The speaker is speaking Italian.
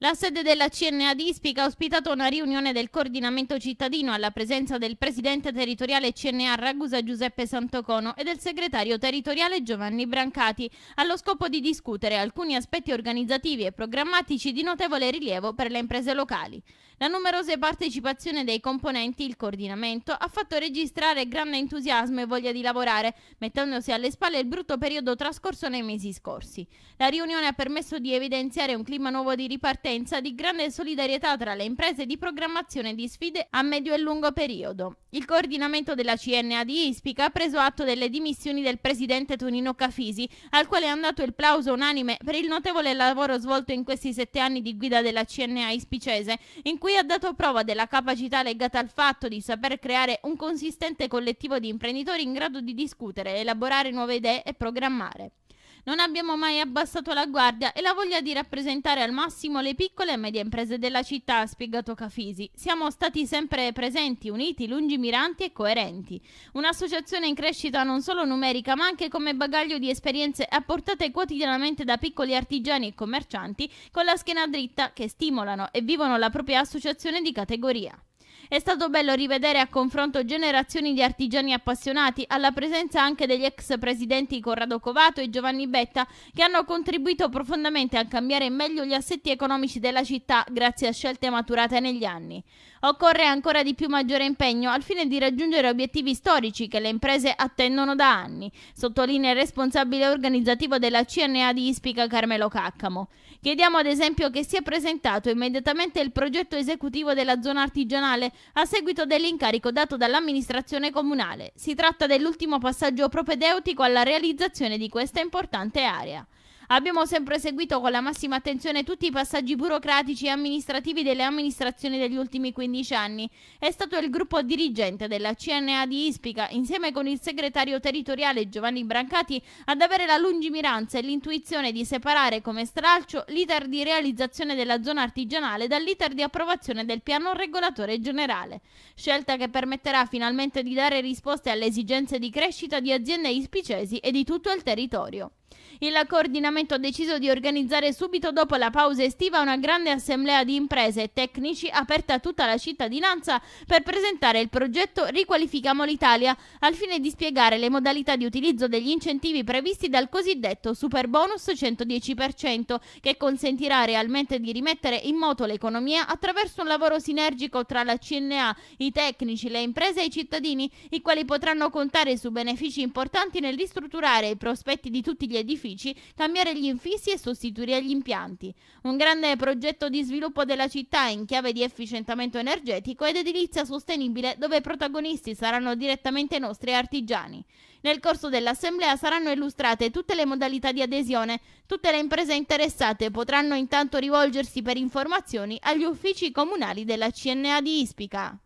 La sede della CNA di Ispica ha ospitato una riunione del coordinamento cittadino alla presenza del presidente territoriale CNA Ragusa Giuseppe Santocono e del segretario territoriale Giovanni Brancati, allo scopo di discutere alcuni aspetti organizzativi e programmatici di notevole rilievo per le imprese locali. La numerosa partecipazione dei componenti, il coordinamento, ha fatto registrare grande entusiasmo e voglia di lavorare, mettendosi alle spalle il brutto periodo trascorso nei mesi scorsi. La riunione ha permesso di evidenziare un clima nuovo di ripartenza partenza di grande solidarietà tra le imprese di programmazione di sfide a medio e lungo periodo. Il coordinamento della CNA di Ispica ha preso atto delle dimissioni del presidente Tonino Cafisi, al quale è andato il plauso unanime per il notevole lavoro svolto in questi sette anni di guida della CNA ispicese, in cui ha dato prova della capacità legata al fatto di saper creare un consistente collettivo di imprenditori in grado di discutere, elaborare nuove idee e programmare. Non abbiamo mai abbassato la guardia e la voglia di rappresentare al massimo le piccole e medie imprese della città, ha spiegato Cafisi. Siamo stati sempre presenti, uniti, lungimiranti e coerenti. Un'associazione in crescita non solo numerica, ma anche come bagaglio di esperienze apportate quotidianamente da piccoli artigiani e commercianti con la schiena dritta che stimolano e vivono la propria associazione di categoria. È stato bello rivedere a confronto generazioni di artigiani appassionati, alla presenza anche degli ex presidenti Corrado Covato e Giovanni Betta, che hanno contribuito profondamente a cambiare meglio gli assetti economici della città grazie a scelte maturate negli anni. Occorre ancora di più maggiore impegno al fine di raggiungere obiettivi storici che le imprese attendono da anni, sottolinea il responsabile organizzativo della CNA di Ispica Carmelo Caccamo. Chiediamo ad esempio che sia presentato immediatamente il progetto esecutivo della zona artigianale a seguito dell'incarico dato dall'amministrazione comunale. Si tratta dell'ultimo passaggio propedeutico alla realizzazione di questa importante area. Abbiamo sempre seguito con la massima attenzione tutti i passaggi burocratici e amministrativi delle amministrazioni degli ultimi 15 anni. È stato il gruppo dirigente della CNA di Ispica, insieme con il segretario territoriale Giovanni Brancati, ad avere la lungimiranza e l'intuizione di separare come stralcio l'iter di realizzazione della zona artigianale dall'iter di approvazione del piano regolatore generale. Scelta che permetterà finalmente di dare risposte alle esigenze di crescita di aziende ispicesi e di tutto il territorio. Il coordinamento ha deciso di organizzare subito dopo la pausa estiva una grande assemblea di imprese e tecnici aperta a tutta la cittadinanza per presentare il progetto Riqualifichiamo l'Italia al fine di spiegare le modalità di utilizzo degli incentivi previsti dal cosiddetto super bonus 110% che consentirà realmente di rimettere in moto l'economia attraverso un lavoro sinergico tra la CNA, i tecnici, le imprese e i cittadini, i quali potranno contare su benefici importanti nel ristrutturare i prospetti di tutti gli edifici, cambiare gli infissi e sostituire gli impianti. Un grande progetto di sviluppo della città in chiave di efficientamento energetico ed edilizia sostenibile dove i protagonisti saranno direttamente i nostri artigiani. Nel corso dell'assemblea saranno illustrate tutte le modalità di adesione. Tutte le imprese interessate potranno intanto rivolgersi per informazioni agli uffici comunali della CNA di Ispica.